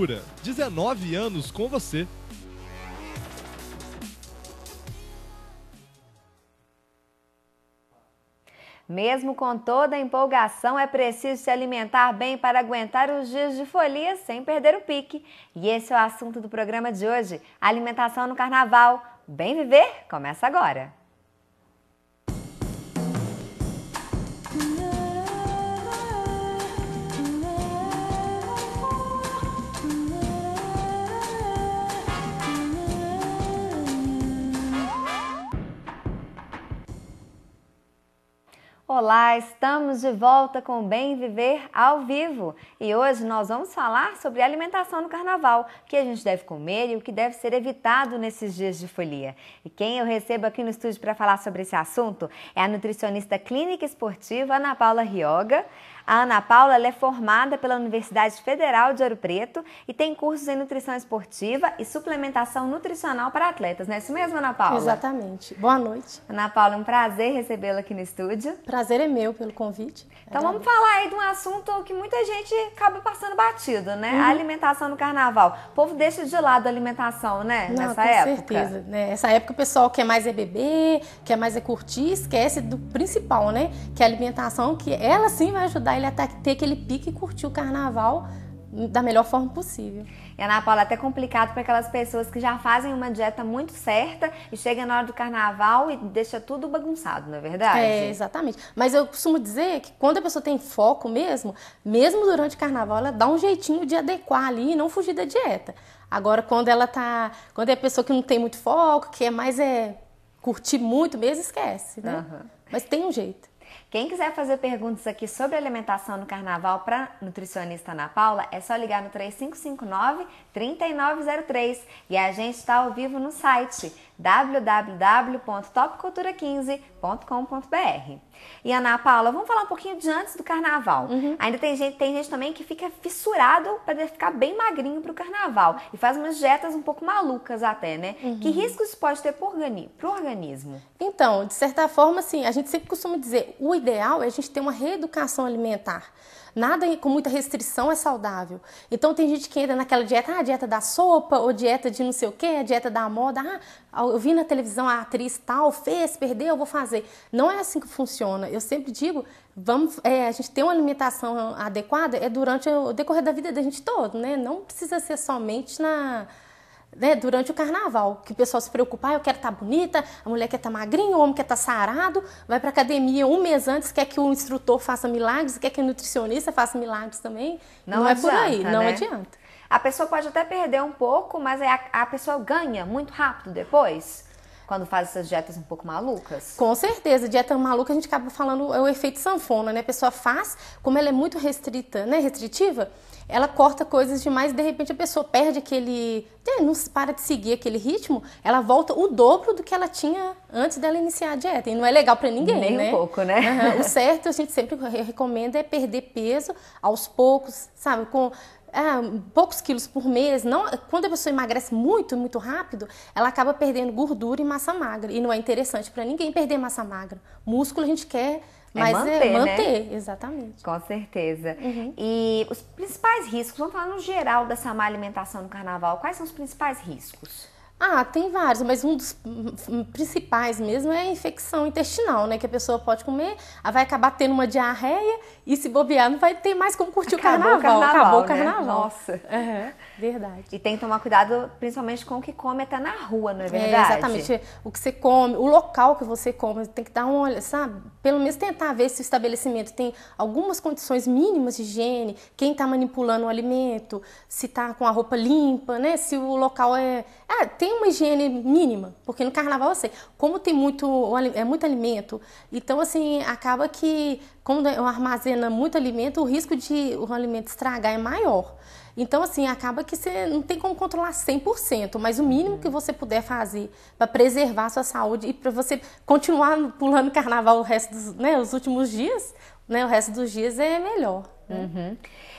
Segura. 19 anos com você. Mesmo com toda a empolgação, é preciso se alimentar bem para aguentar os dias de folia sem perder o pique. E esse é o assunto do programa de hoje: alimentação no carnaval. Bem viver começa agora. Olá, estamos de volta com o Bem Viver ao vivo e hoje nós vamos falar sobre alimentação no carnaval, o que a gente deve comer e o que deve ser evitado nesses dias de folia. E quem eu recebo aqui no estúdio para falar sobre esse assunto é a nutricionista clínica esportiva Ana Paula Rioga, a Ana Paula é formada pela Universidade Federal de Ouro Preto e tem cursos em nutrição esportiva e suplementação nutricional para atletas, não é isso mesmo, Ana Paula? Exatamente. Boa noite. Ana Paula, é um prazer recebê-la aqui no estúdio. Prazer é meu pelo convite. Então vamos falar aí de um assunto que muita gente acaba passando batido, né? Uhum. A alimentação no carnaval. O povo deixa de lado a alimentação, né? Não, Nessa com época. certeza. Né? época o pessoal quer mais é beber, quer mais é curtir, esquece do principal, né? Que é a alimentação, que ela sim vai ajudar ele até ter aquele pique e curtir o carnaval da melhor forma possível. E Ana Paula, é até complicado para aquelas pessoas que já fazem uma dieta muito certa e chega na hora do carnaval e deixa tudo bagunçado, não é verdade? É, exatamente. Mas eu costumo dizer que quando a pessoa tem foco mesmo, mesmo durante o carnaval, ela dá um jeitinho de adequar ali e não fugir da dieta. Agora, quando ela tá. Quando é a pessoa que não tem muito foco, que é mais é curtir muito mesmo, esquece, né? Uhum. Mas tem um jeito. Quem quiser fazer perguntas aqui sobre alimentação no carnaval para nutricionista Ana Paula, é só ligar no 3559 3903 e a gente está ao vivo no site www.topcultura15.com.br. E Ana Paula, vamos falar um pouquinho de antes do carnaval. Uhum. Ainda tem gente, tem gente também que fica fissurado para ficar bem magrinho pro carnaval e faz umas dietas um pouco malucas até, né? Uhum. Que riscos isso pode ter pro, organi pro organismo? Então, de certa forma, assim, a gente sempre costuma dizer, o ideal é a gente ter uma reeducação alimentar. Nada com muita restrição é saudável. Então tem gente que entra naquela dieta, ah, dieta da sopa, ou dieta de não sei o que, a dieta da moda, ah, eu vi na televisão a atriz tal, fez, perdeu, eu vou fazer. Não é assim que funciona. Eu sempre digo, vamos, é, a gente tem uma alimentação adequada é durante o decorrer da vida da gente todo, né? Não precisa ser somente na né, durante o carnaval, que o pessoal se preocupa, ah, eu quero estar tá bonita, a mulher quer estar tá magrinha, o homem quer estar tá sarado, vai para academia um mês antes, quer que o instrutor faça milagres, quer que o nutricionista faça milagres também. Não, não adianta, é por aí, não né? adianta. A pessoa pode até perder um pouco, mas é a, a pessoa ganha muito rápido depois quando faz essas dietas um pouco malucas? Com certeza, dieta maluca a gente acaba falando é o efeito sanfona, né? A pessoa faz, como ela é muito restrita, né, restritiva, ela corta coisas demais e de repente a pessoa perde aquele, né? não para de seguir aquele ritmo, ela volta o dobro do que ela tinha antes dela iniciar a dieta. E não é legal para ninguém, Nem né? um pouco, né? Uhum. O certo a gente sempre recomenda é perder peso aos poucos, sabe, com ah, poucos quilos por mês, não, quando a pessoa emagrece muito, muito rápido, ela acaba perdendo gordura e massa magra. E não é interessante para ninguém perder massa magra. Músculo a gente quer é mas é manter, é manter né? exatamente. Com certeza. Uhum. E os principais riscos, vamos falar no geral dessa má alimentação no carnaval, quais são os principais riscos? Ah, tem vários, mas um dos principais mesmo é a infecção intestinal, né? Que a pessoa pode comer, vai acabar tendo uma diarreia e se bobear não vai ter mais como curtir acabou o carnaval. O carnaval acabou né? o carnaval. Nossa. Uhum, verdade. E tem que tomar cuidado principalmente com o que come até na rua, não é, é verdade? É, exatamente. O que você come, o local que você come, tem que dar uma olhada, sabe? Pelo menos tentar ver se o estabelecimento tem algumas condições mínimas de higiene, quem está manipulando o alimento, se está com a roupa limpa, né? Se o local é... Ah, tem tem uma higiene mínima, porque no carnaval assim, como tem muito é muito alimento, então assim acaba que como né, armazena muito alimento, o risco de o alimento estragar é maior. Então assim acaba que você não tem como controlar 100%, mas o mínimo que você puder fazer para preservar a sua saúde e para você continuar pulando carnaval o resto dos, né, os últimos dias, né, o resto dos dias é melhor. Né? Uhum.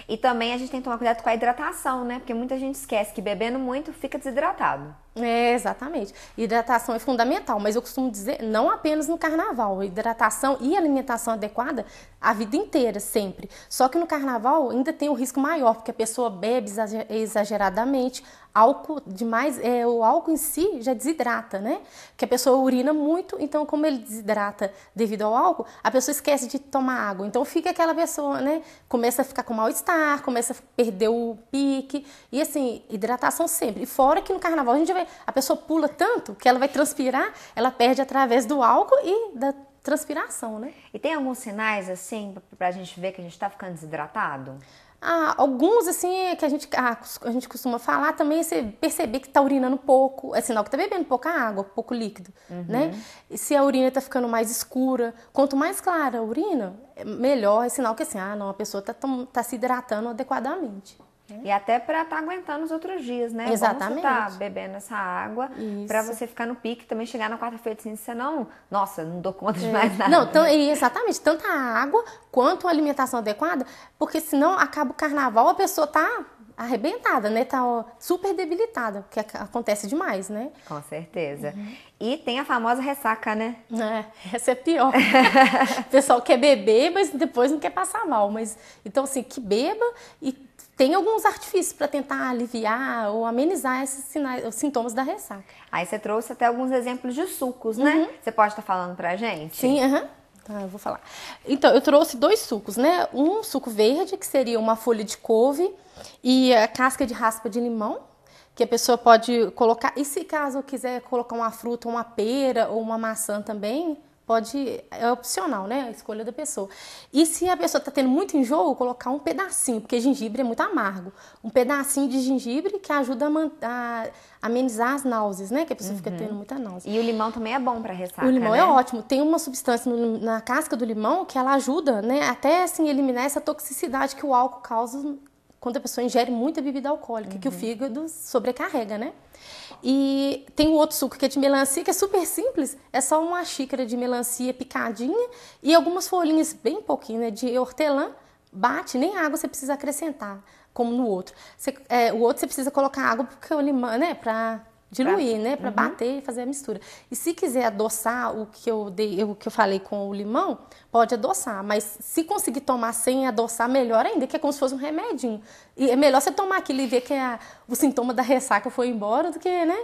E também a gente tem que tomar cuidado com a hidratação, né? Porque muita gente esquece que bebendo muito fica desidratado. É, exatamente. Hidratação é fundamental, mas eu costumo dizer, não apenas no carnaval. Hidratação e alimentação adequada a vida inteira, sempre. Só que no carnaval ainda tem o um risco maior, porque a pessoa bebe exageradamente, álcool demais, é, o álcool em si já desidrata, né? Porque a pessoa urina muito, então como ele desidrata devido ao álcool, a pessoa esquece de tomar água. Então fica aquela pessoa, né? Com começa a ficar com mal-estar, começa a perder o pique. E assim, hidratação sempre. E fora que no carnaval a gente vê, a pessoa pula tanto que ela vai transpirar, ela perde através do álcool e da transpiração, né? E tem alguns sinais, assim, pra gente ver que a gente tá ficando desidratado? Ah, alguns, assim, é que a gente, ah, a gente costuma falar também, é você perceber que está urinando pouco, é sinal que está bebendo pouca água, pouco líquido, né? uhum. né? E se a urina está ficando mais escura, quanto mais clara a urina, é melhor, é sinal que, assim, ah, não, a pessoa está tá se hidratando adequadamente. E até para estar tá aguentando os outros dias, né? Exatamente. Como você tá bebendo essa água para você ficar no pique, também chegar na quarta-feira assim, você não, nossa, não dou conta de é. mais nada. Não, tão, né? exatamente, tanto a água quanto a alimentação adequada, porque senão acaba o carnaval, a pessoa tá arrebentada, né? Tá ó, super debilitada, que acontece demais, né? Com certeza. Uhum. E tem a famosa ressaca, né? É, essa é pior. o pessoal quer beber, mas depois não quer passar mal. Mas então assim, que beba e tem alguns artifícios para tentar aliviar ou amenizar esses sinais, os sintomas da ressaca. Aí você trouxe até alguns exemplos de sucos, né? Uhum. Você pode estar tá falando para a gente? Sim, aham. Uhum. eu vou falar. Então, eu trouxe dois sucos, né? Um suco verde, que seria uma folha de couve e a casca de raspa de limão, que a pessoa pode colocar. E se caso quiser colocar uma fruta, uma pera ou uma maçã também, pode é opcional, né? A escolha da pessoa. E se a pessoa está tendo muito enjoo, colocar um pedacinho, porque gengibre é muito amargo. Um pedacinho de gengibre que ajuda a, a amenizar as náuseas, né? Que a pessoa uhum. fica tendo muita náusea. E o limão também é bom para ressaca. O limão é né? é ótimo. Tem uma substância no, na casca do limão que ela ajuda, né? Até assim eliminar essa toxicidade que o álcool causa quando a pessoa ingere muita bebida alcoólica, uhum. que o uhum. fígado sobrecarrega, né? E tem o outro suco que é de melancia, que é super simples, é só uma xícara de melancia picadinha e algumas folhinhas bem pouquinho né, de hortelã, bate, nem água você precisa acrescentar, como no outro. Você, é, o outro você precisa colocar água porque o limão, né, diluir, pra, né, para uhum. bater e fazer a mistura. E se quiser adoçar o que eu dei, o que eu falei com o limão, pode adoçar, mas se conseguir tomar sem adoçar, melhor ainda, que é como se fosse um remedinho. E é melhor você tomar aquilo e ver que é a, o sintoma da ressaca foi embora do que, né?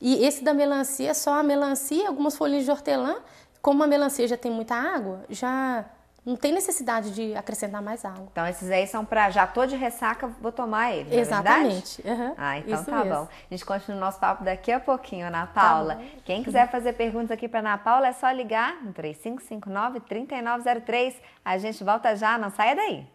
E esse da melancia, só a melancia, algumas folhinhas de hortelã, como a melancia já tem muita água, já não tem necessidade de acrescentar mais água. Então, esses aí são para já tô de ressaca, vou tomar ele. É Exatamente. É uhum. Ah, então Isso tá mesmo. bom. A gente continua o nosso papo daqui a pouquinho, Ana tá Paula. Tá Quem quiser fazer perguntas aqui para Ana Paula, é só ligar no 3559-3903. A gente volta já, não saia daí.